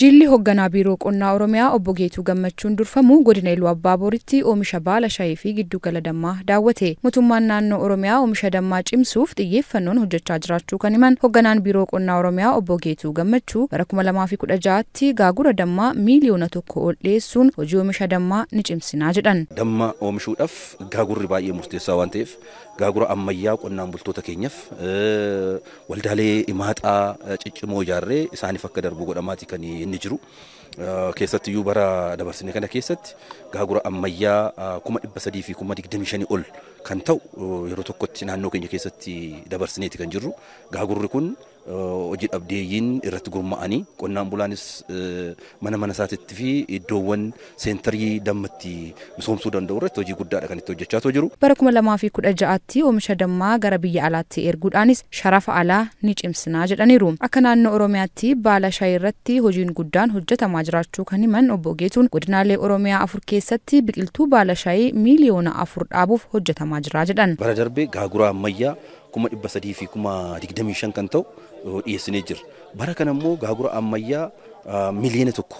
jiilli hoogganaa biiroo qonnaa Oromiyaa obbo Geetuu Gammachuun durfamu godina Iluu Abbaa Booritti oomisha baala shaayii fi giddu gala dammaa daawwate. Mootummaan naannoo Oromiyaa oomisha dammaa cimsuuf xiyyeeffannoon hojjechaa jiraachuu kan himan hoogganaan biiroo qonnaa Oromiyaa obbo Geetuu Gammachuu bara 2016tti gaagura dammaa miiliyoona tokko ol dhiyeessuun hojii oomisha dammaa ni cimsinaa jedhan. Damma oomishuudhaaf gaagurri baay'ee murteessaa waan ta'eef gaagura ammayyaa qonnaan bultoota keenyaaf waldaalee imaaxaa ciccimoo ijaarree isaaniif akka inni jiru. Ah, Keessattiyyuu bara dabarsine kana keessatti gaagura ammayyaa ah, kuma dhibba sadii fi kuma digdamii shanii ol kan ta'u ah, yeroo tokkotti naannoo keenya keessatti dabarsineeti kan jirru gaagurri kun. hojii dhabdeeyyiin irratti gurmaa'anii qonnaan bulaanis mana mana isaatitti fi iddoowwan seentarii dammatti misoomsuu danda'u irratti hojii guddaadha kan itti hojjechaa jiru. Bara kuma lamaa fi kudha ja'aatti oomisha dammaa gara biyya alaatti erguudhaanis sharafa alaa ni cimsinaa jedhaniiru. Akka naannoo Oromiyaatti baala shaayii irratti hojiin guddaan hojjetamaa jiraachuu kan himan obbo Geetuun godinaalee Oromiyaa afur keessatti biqiltuu baala shaayii miiliyoona afur dhaabuuf hojjetamaa jira jedhan. Bara darbee gaaguraa ammayyaa kuma dhibba sadii fi kuma digdamii shan kan ta'u dhiyeessinee jira. Bara kana immoo gaagura ammayyaa miliyoona tokko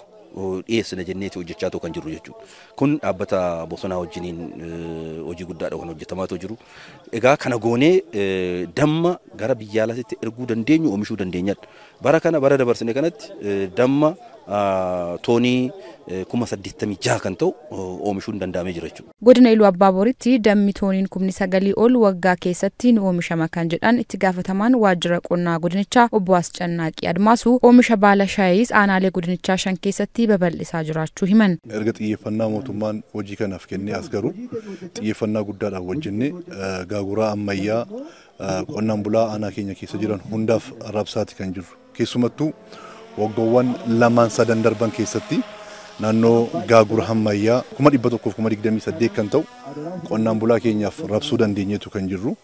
dhiyeessina jennee hojjechaa ta'u kan jiru jechuudha. Kun dhaabbata bosonaa wajjiniin hojii guddaadha kan hojjetamaa ta'u jiru. Egaa kana goonee damma gara biyya alaatti erguu dandeenyu oomishuu dandeenyadha. Bara kana bara dabarsine kanatti damma ቶኒ ኩማ ሰዲተሚ ጃ ከንተው ኦሚሹን ደንዳሜ ጅረች ጎድነ ኢሉ አባቦሪቲ ደሚ ቶኒን ኩምኒ ሰገሊ ኦል ወጋ ኬሰቲ ንኦሚሸ መከን ጅዳን እቲ ጋፈተማን ዋጅረ ቆና ጉድንቻ ኦቦ አስጨናቂ አድማሱ ኦሚሸ ባለ ሻይስ አናሌ ጉድንቻ ሸን ኬሰቲ በበልሳ ጅራችሁ ሂመን እርግጥ ጥየፈና ሞቱማን ወጂ ከናፍኬኒ አስገሩ ጥየፈና ጉዳድ አወጅኒ ጋጉራ አመያ ቆናን ቡላ አና ሁንዳፍ ራብሳት ከንጅሩ ኬሱመቱ waggoowwan lamaan sadan darban keessatti naannoo gaagura hammayyaa 1,128 kan ta'u qonnaan bulaa keenyaaf rabsuu dandeenyetu kan jirru.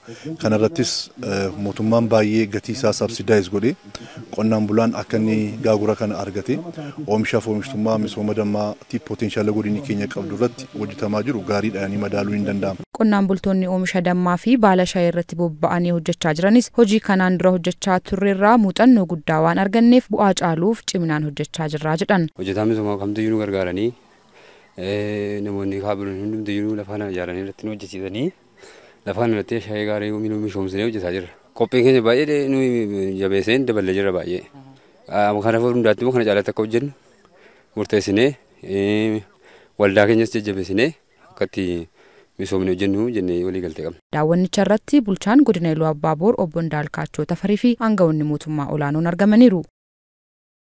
Kanarrattis eh, mootummaan baay'ee gatii isaa sabsidaayiz godhe qonnaan bulaan akka inni gaagura kana argate oomishaaf oomishtummaa misooma dammaatii potenshaala godini keenya qabdu irratti hojjetamaa jiru gaarii Ani madaaluu hin danda'amu. Qonnaan bultoonni oomisha dammaa fi baala shaayii irratti bobba'anii hojjechaa jiranis hojii kanaan dura hojjechaa irraa muuxannoo guddaa waan arganneef bu'aa caaluuf ciminaan hojjechaa jirraa jedhan. Hojjetaa misoomaa nu gargaaranii namoonni kaabiloon hundumtiyyuu lafaan ijaaranii irratti nu hojjechiisanii lafaan irratti shaayii gaarii nu mishoomsinee hojjetaa jirra. Qophiin keenya baay'ee nu jabeesseen daballee jirra baay'ee. amma Kana hundaatti immoo kana caalatti akka hojjennu murteessinee waldaa keenyas jajjabeessinee akka itti misoomne hojjennu walii galtee qabna. Daawwannicha irratti bulchaan godina Iluu Abaaboor obbo Ndaal Kaachoo Tafarii fi aangawoonni mootummaa olaanoon argamaniiru.